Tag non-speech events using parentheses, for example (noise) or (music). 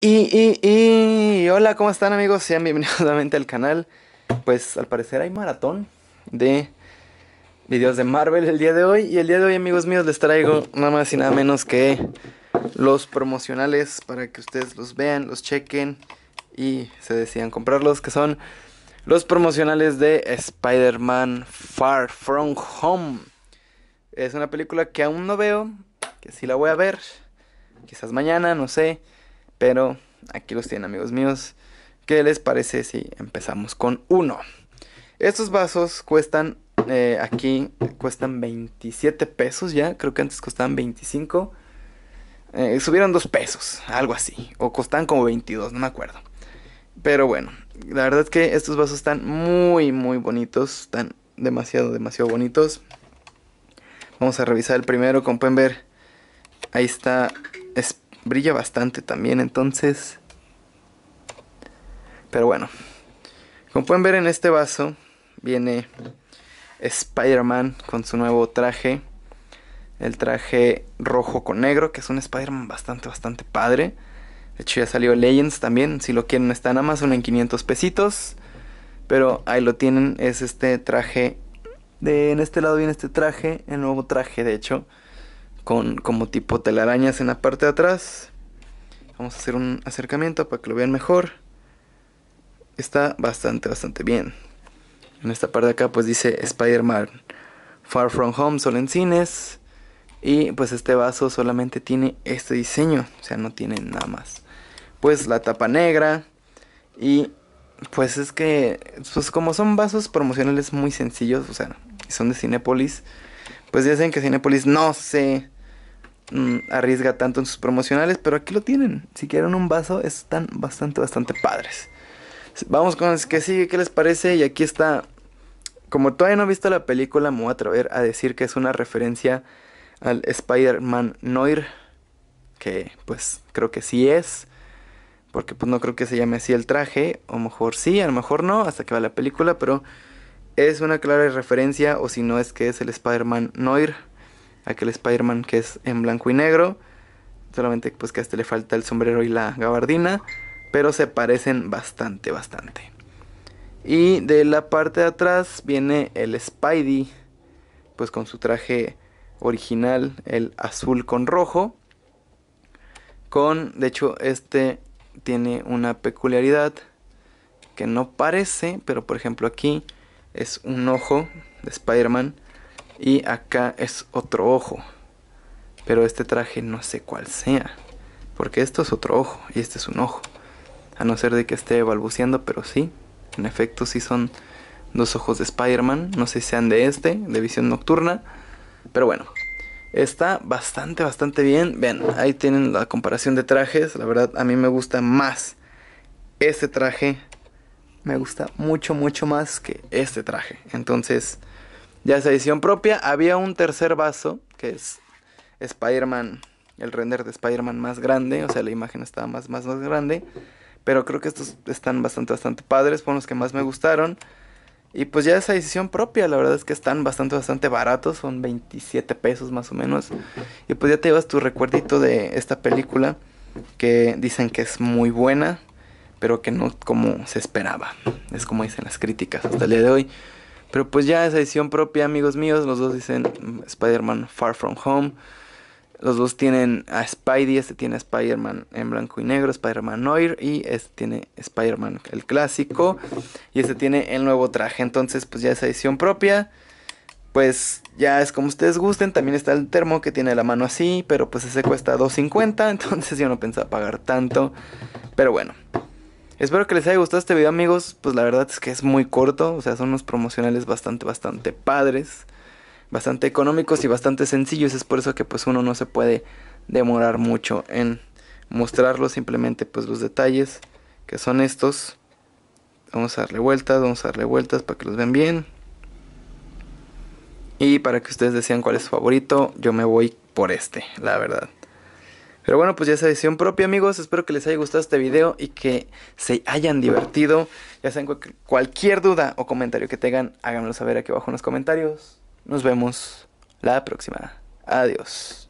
Y, y, y, hola, ¿cómo están amigos? Sean bienvenidos (laughs) nuevamente al canal. Pues al parecer hay maratón de videos de Marvel el día de hoy. Y el día de hoy, amigos míos, les traigo nada más y nada menos que los promocionales para que ustedes los vean, los chequen y se decidan comprarlos, que son los promocionales de Spider-Man Far From Home. Es una película que aún no veo, que sí la voy a ver, quizás mañana, no sé. Pero aquí los tienen amigos míos. ¿Qué les parece si empezamos con uno? Estos vasos cuestan, eh, aquí cuestan 27 pesos ya, creo que antes costaban 25. Eh, subieron 2 pesos, algo así, o costaban como 22, no me acuerdo. Pero bueno, la verdad es que estos vasos están muy, muy bonitos, están demasiado, demasiado bonitos. Vamos a revisar el primero, como pueden ver, ahí está brilla bastante también, entonces... Pero bueno, como pueden ver en este vaso viene Spider-Man con su nuevo traje. El traje rojo con negro, que es un Spider-Man bastante, bastante padre. De hecho ya salió Legends también, si lo quieren está en Amazon en 500 pesitos. Pero ahí lo tienen, es este traje. De, en este lado viene este traje, el nuevo traje de hecho con como tipo telarañas en la parte de atrás. Vamos a hacer un acercamiento para que lo vean mejor. Está bastante, bastante bien. En esta parte de acá pues dice Spider-Man Far From Home solo en cines. Y pues este vaso solamente tiene este diseño. O sea, no tiene nada más. Pues la tapa negra. Y pues es que, pues como son vasos promocionales muy sencillos, o sea, son de Cinépolis, pues ya saben que Cinépolis no se Mm, arriesga tanto en sus promocionales, pero aquí lo tienen. Si quieren un vaso, están bastante, bastante padres. Vamos con el que sigue, ¿qué les parece? Y aquí está. Como todavía no he visto la película, me voy a atrever a decir que es una referencia al Spider-Man Noir. Que pues creo que sí es. Porque pues no creo que se llame así el traje. O mejor sí, a lo mejor no, hasta que va la película. Pero es una clara referencia. O si no es que es el Spider-Man Noir aquel Spider-Man que es en blanco y negro. Solamente pues que a este le falta el sombrero y la gabardina. Pero se parecen bastante, bastante. Y de la parte de atrás viene el Spidey. Pues con su traje original, el azul con rojo. Con, de hecho, este tiene una peculiaridad que no parece, pero por ejemplo aquí es un ojo de Spider-Man y acá es otro ojo. Pero este traje no sé cuál sea. Porque esto es otro ojo y este es un ojo. A no ser de que esté balbuceando, pero sí. En efecto, sí son dos ojos de Spider-Man. No sé si sean de este, de visión nocturna. Pero bueno, está bastante, bastante bien. Vean, ahí tienen la comparación de trajes. La verdad, a mí me gusta más este traje. Me gusta mucho, mucho más que este traje. Entonces, ya esa edición propia. Había un tercer vaso, que es Spider-Man, el render de Spider-Man más grande. O sea, la imagen estaba más, más, más grande. Pero creo que estos están bastante, bastante padres. Fueron los que más me gustaron. Y pues ya esa decisión propia, la verdad es que están bastante, bastante baratos, son 27 pesos más o menos. Y pues ya te llevas tu recuerdito de esta película que dicen que es muy buena, pero que no como se esperaba. Es como dicen las críticas hasta el día de hoy. Pero pues ya esa edición propia, amigos míos. Los dos dicen mm, Spider-Man Far From Home. Los dos tienen a Spidey. Este tiene Spider-Man en blanco y negro, Spider-Man Noir. Y este tiene Spider-Man el clásico. Y este tiene el nuevo traje. Entonces, pues ya esa edición propia. Pues ya es como ustedes gusten. También está el termo que tiene la mano así. Pero pues ese cuesta $2.50. (laughs) Entonces yo no pensaba pagar tanto. Pero bueno. Espero que les haya gustado este video, amigos. Pues la verdad es que es muy corto. O sea, son unos promocionales bastante, bastante padres. Bastante económicos y bastante sencillos. Es por eso que pues uno no se puede demorar mucho en mostrarlos. Simplemente pues los detalles que son estos. Vamos a darle vueltas, vamos a darle vueltas para que los vean bien. Y para que ustedes decían cuál es su favorito, yo me voy por este, la verdad. Pero bueno, pues ya es edición propia, amigos. Espero que les haya gustado este video y que se hayan divertido. Ya saben, cualquier duda o comentario que tengan, háganmelo saber aquí abajo en los comentarios. Nos vemos la próxima. Adiós.